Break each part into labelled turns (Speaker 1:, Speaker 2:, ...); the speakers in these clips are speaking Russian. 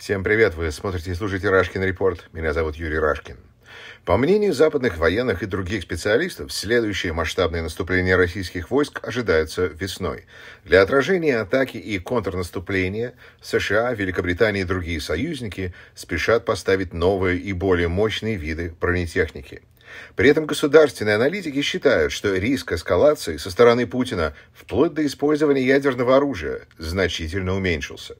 Speaker 1: Всем привет, вы смотрите и слушаете Рашкин Репорт. Меня зовут Юрий Рашкин. По мнению западных военных и других специалистов, следующее масштабное наступление российских войск ожидается весной. Для отражения атаки и контрнаступления США, Великобритания и другие союзники спешат поставить новые и более мощные виды бронетехники. При этом государственные аналитики считают, что риск эскалации со стороны Путина вплоть до использования ядерного оружия значительно уменьшился.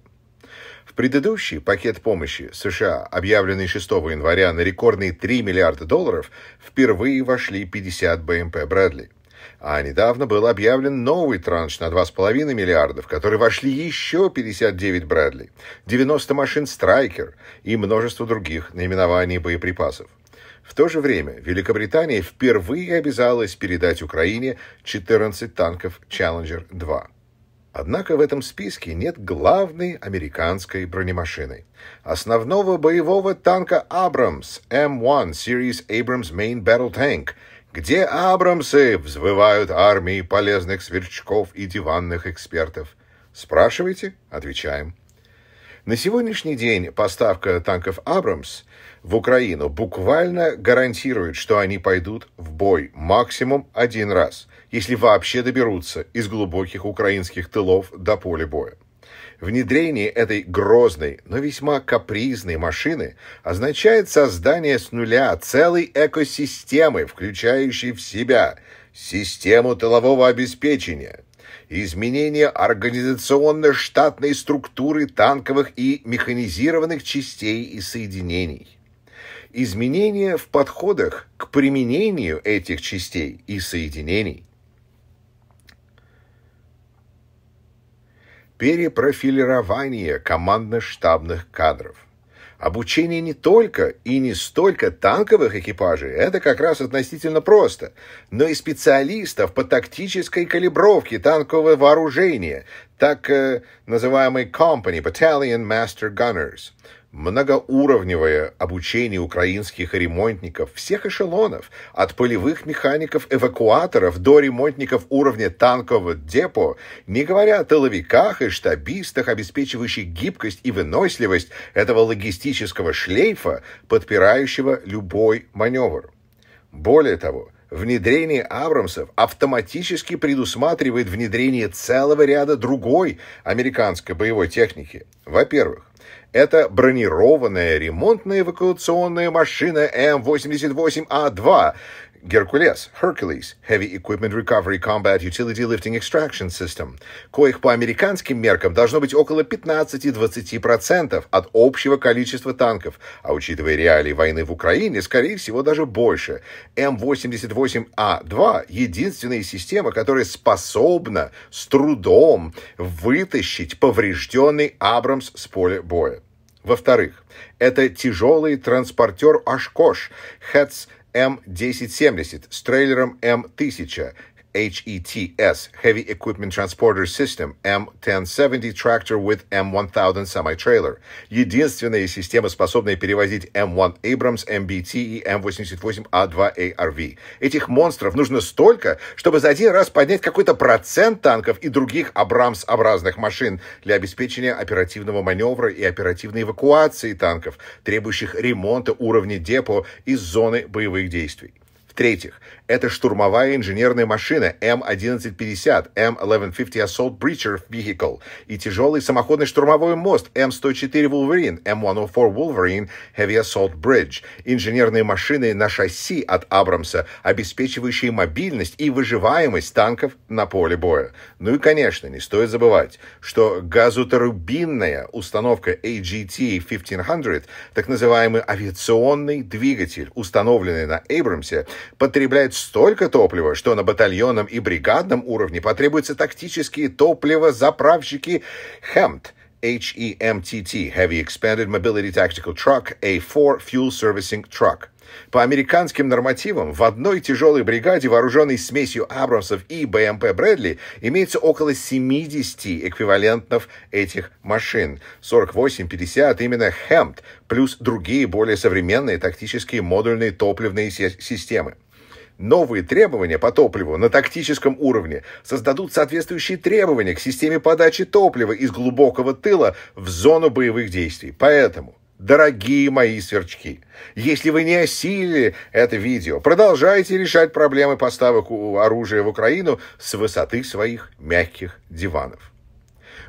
Speaker 1: В предыдущий пакет помощи США, объявленный 6 января на рекордные 3 миллиарда долларов, впервые вошли 50 БМП эм «Брэдли». А недавно был объявлен новый транш на 2,5 миллиарда, в который вошли еще 59 «Брэдли», 90 машин «Страйкер» и множество других наименований боеприпасов. В то же время Великобритания впервые обязалась передать Украине 14 танков «Челленджер-2». Однако в этом списке нет главной американской бронемашины. Основного боевого танка абрамс m М1 Series Abrams Main Battle Tank, где «Абрамсы» взвывают армии полезных сверчков и диванных экспертов. Спрашиваете? Отвечаем. На сегодняшний день поставка танков «Абрамс» в Украину буквально гарантирует, что они пойдут в бой максимум один раз – если вообще доберутся из глубоких украинских тылов до поля боя. Внедрение этой грозной, но весьма капризной машины означает создание с нуля целой экосистемы, включающей в себя систему тылового обеспечения, изменение организационно-штатной структуры танковых и механизированных частей и соединений, изменения в подходах к применению этих частей и соединений, перепрофилирование командно-штабных кадров. Обучение не только и не столько танковых экипажей, это как раз относительно просто, но и специалистов по тактической калибровке танкового вооружения, так э, Company Battalion Master Gunners – многоуровневое обучение украинских ремонтников всех эшелонов, от полевых механиков-эвакуаторов до ремонтников уровня танкового депо, не говоря о тыловиках и штабистах, обеспечивающих гибкость и выносливость этого логистического шлейфа, подпирающего любой маневр. Более того, Внедрение Абрамсов автоматически предусматривает внедрение целого ряда другой американской боевой техники. Во-первых, это бронированная ремонтно-эвакуационная машина М-88А2, Геркулес, Hercules, Heavy Equipment Recovery Combat Utility Lifting Extraction System, коих по американским меркам должно быть около 15-20% от общего количества танков, а учитывая реалии войны в Украине, скорее всего, даже больше. М88А2 – единственная система, которая способна с трудом вытащить поврежденный Абрамс с поля боя. Во-вторых, это тяжелый транспортер Ашкош, ХЭЦ М1070 с трейлером М1000 HETS, Heavy Equipment Transporter System, M1070 трактор with M1000 semi-trailer. Единственная система, способная перевозить M1 Abrams, MBT и M88A2 а ARV. Этих монстров нужно столько, чтобы за один раз поднять какой-то процент танков и других Абрамс-образных машин для обеспечения оперативного маневра и оперативной эвакуации танков, требующих ремонта уровня депо из зоны боевых действий. В-третьих, это штурмовая инженерная машина М-1150, М-1150 Assault Breacher Vehicle и тяжелый самоходный штурмовой мост М-104 Wolverine, М-104 Wolverine Heavy Assault Bridge, инженерные машины на шасси от Абрамса, обеспечивающие мобильность и выживаемость танков на поле боя. Ну и, конечно, не стоит забывать, что газоторубинная установка AGT-1500, так называемый авиационный двигатель, установленный на Абрамсе, потребляет столько топлива, что на батальонном и бригадном уровне потребуются тактические топливозаправщики «Хэмпт», e HEMTT, Heavy Expanded Mobility Tactical Truck, A4 Fuel Servicing Truck. По американским нормативам, в одной тяжелой бригаде, вооруженной смесью Абрамсов и БМП Брэдли, имеется около 70 эквивалентов этих машин. 48-50 именно Хэмпт, плюс другие более современные тактические модульные топливные системы. Новые требования по топливу на тактическом уровне создадут соответствующие требования к системе подачи топлива из глубокого тыла в зону боевых действий. Поэтому Дорогие мои сверчки, если вы не осилили это видео, продолжайте решать проблемы поставок оружия в Украину с высоты своих мягких диванов.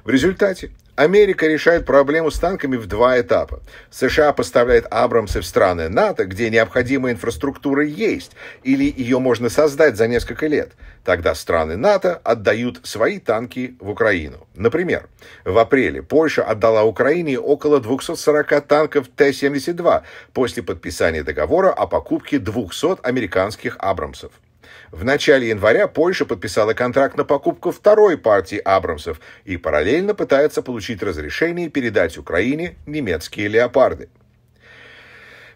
Speaker 1: В результате Америка решает проблему с танками в два этапа. США поставляет Абрамсы в страны НАТО, где необходимая инфраструктура есть, или ее можно создать за несколько лет. Тогда страны НАТО отдают свои танки в Украину. Например, в апреле Польша отдала Украине около 240 танков Т-72 после подписания договора о покупке 200 американских Абрамсов. В начале января Польша подписала контракт на покупку второй партии «Абрамсов» и параллельно пытается получить разрешение передать Украине немецкие «Леопарды».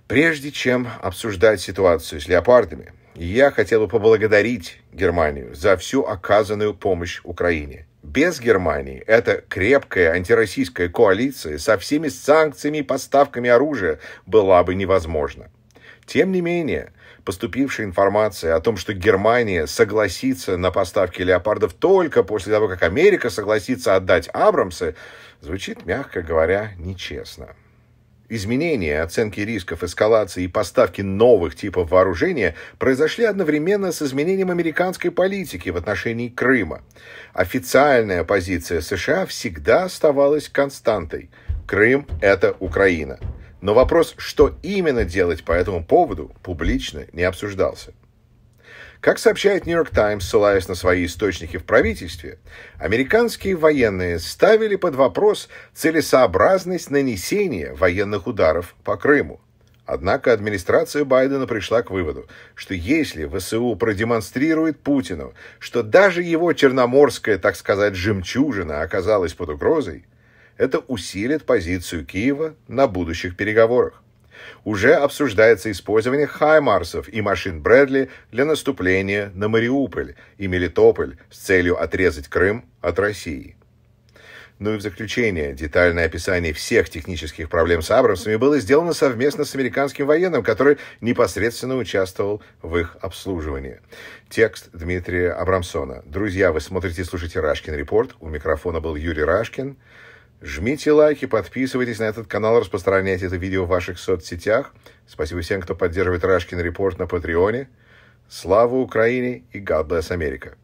Speaker 1: Прежде чем обсуждать ситуацию с «Леопардами», я хотел бы поблагодарить Германию за всю оказанную помощь Украине. Без Германии эта крепкая антироссийская коалиция со всеми санкциями и поставками оружия была бы невозможна. Тем не менее, поступившей информации о том, что Германия согласится на поставки леопардов только после того, как Америка согласится отдать Абрамсы, звучит, мягко говоря, нечестно. Изменения оценки рисков эскалации и поставки новых типов вооружения произошли одновременно с изменением американской политики в отношении Крыма. Официальная позиция США всегда оставалась константой. Крым – это Украина. Но вопрос, что именно делать по этому поводу, публично не обсуждался. Как сообщает New York Times, ссылаясь на свои источники в правительстве, американские военные ставили под вопрос целесообразность нанесения военных ударов по Крыму. Однако администрация Байдена пришла к выводу, что если ВСУ продемонстрирует Путину, что даже его черноморская, так сказать, жемчужина оказалась под угрозой, это усилит позицию Киева на будущих переговорах. Уже обсуждается использование «Хаймарсов» и машин «Брэдли» для наступления на Мариуполь и Мелитополь с целью отрезать Крым от России. Ну и в заключение, детальное описание всех технических проблем с «Абрамсами» было сделано совместно с американским военным, который непосредственно участвовал в их обслуживании. Текст Дмитрия Абрамсона. Друзья, вы смотрите и слушаете «Рашкин Репорт». У микрофона был Юрий Рашкин. Жмите лайки, подписывайтесь на этот канал, распространяйте это видео в ваших соцсетях. Спасибо всем, кто поддерживает Рашкин Репорт на Патреоне. Слава Украине и God bless Америка!